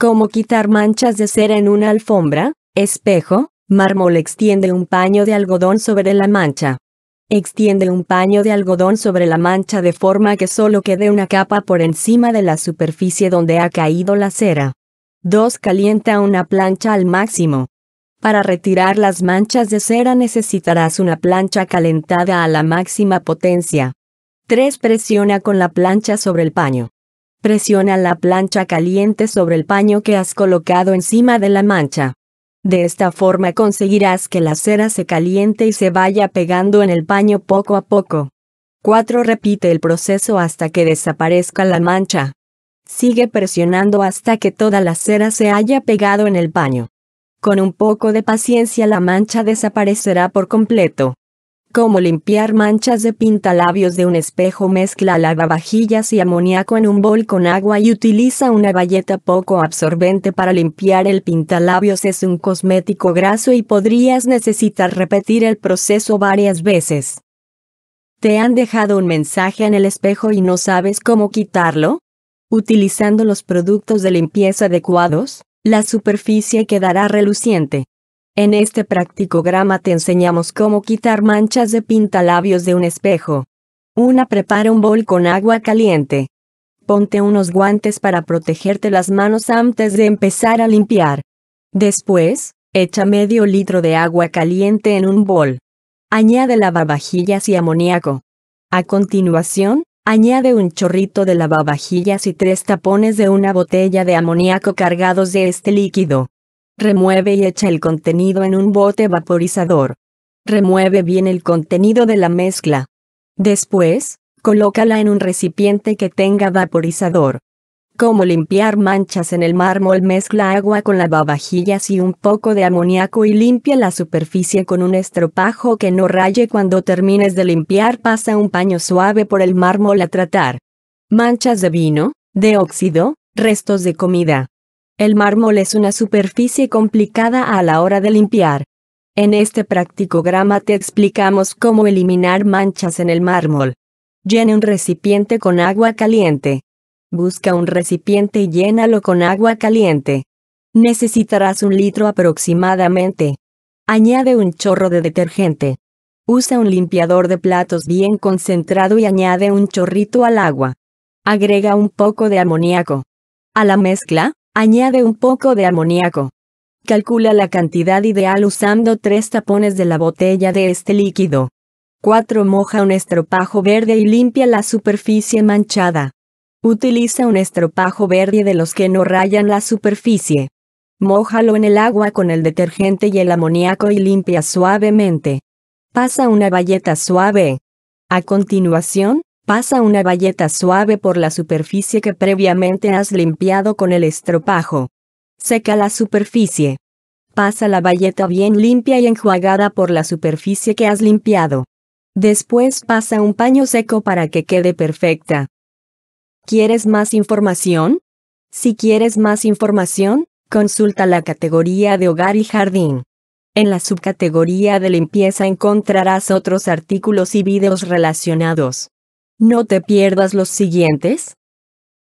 Cómo quitar manchas de cera en una alfombra, espejo, mármol extiende un paño de algodón sobre la mancha. Extiende un paño de algodón sobre la mancha de forma que solo quede una capa por encima de la superficie donde ha caído la cera. 2. Calienta una plancha al máximo. Para retirar las manchas de cera necesitarás una plancha calentada a la máxima potencia. 3. Presiona con la plancha sobre el paño. Presiona la plancha caliente sobre el paño que has colocado encima de la mancha. De esta forma conseguirás que la cera se caliente y se vaya pegando en el paño poco a poco. 4. Repite el proceso hasta que desaparezca la mancha. Sigue presionando hasta que toda la cera se haya pegado en el paño. Con un poco de paciencia la mancha desaparecerá por completo. Cómo limpiar manchas de pintalabios de un espejo mezcla lavavajillas y amoníaco en un bol con agua y utiliza una bayeta poco absorbente para limpiar el pintalabios es un cosmético graso y podrías necesitar repetir el proceso varias veces. ¿Te han dejado un mensaje en el espejo y no sabes cómo quitarlo? Utilizando los productos de limpieza adecuados, la superficie quedará reluciente. En este practicograma te enseñamos cómo quitar manchas de pintalabios de un espejo. Una Prepara un bol con agua caliente. Ponte unos guantes para protegerte las manos antes de empezar a limpiar. Después, echa medio litro de agua caliente en un bol. Añade lavavajillas y amoníaco. A continuación, añade un chorrito de lavavajillas y tres tapones de una botella de amoníaco cargados de este líquido. Remueve y echa el contenido en un bote vaporizador. Remueve bien el contenido de la mezcla. Después, colócala en un recipiente que tenga vaporizador. Cómo limpiar manchas en el mármol mezcla agua con lavavajillas y un poco de amoníaco y limpia la superficie con un estropajo que no raye cuando termines de limpiar pasa un paño suave por el mármol a tratar. Manchas de vino, de óxido, restos de comida, el mármol es una superficie complicada a la hora de limpiar. En este practicograma te explicamos cómo eliminar manchas en el mármol. Llene un recipiente con agua caliente. Busca un recipiente y llénalo con agua caliente. Necesitarás un litro aproximadamente. Añade un chorro de detergente. Usa un limpiador de platos bien concentrado y añade un chorrito al agua. Agrega un poco de amoníaco. A la mezcla, Añade un poco de amoníaco. Calcula la cantidad ideal usando tres tapones de la botella de este líquido. 4. Moja un estropajo verde y limpia la superficie manchada. Utiliza un estropajo verde de los que no rayan la superficie. Mójalo en el agua con el detergente y el amoníaco y limpia suavemente. Pasa una bayeta suave. A continuación, Pasa una bayeta suave por la superficie que previamente has limpiado con el estropajo. Seca la superficie. Pasa la bayeta bien limpia y enjuagada por la superficie que has limpiado. Después pasa un paño seco para que quede perfecta. ¿Quieres más información? Si quieres más información, consulta la categoría de hogar y jardín. En la subcategoría de limpieza encontrarás otros artículos y videos relacionados. No te pierdas los siguientes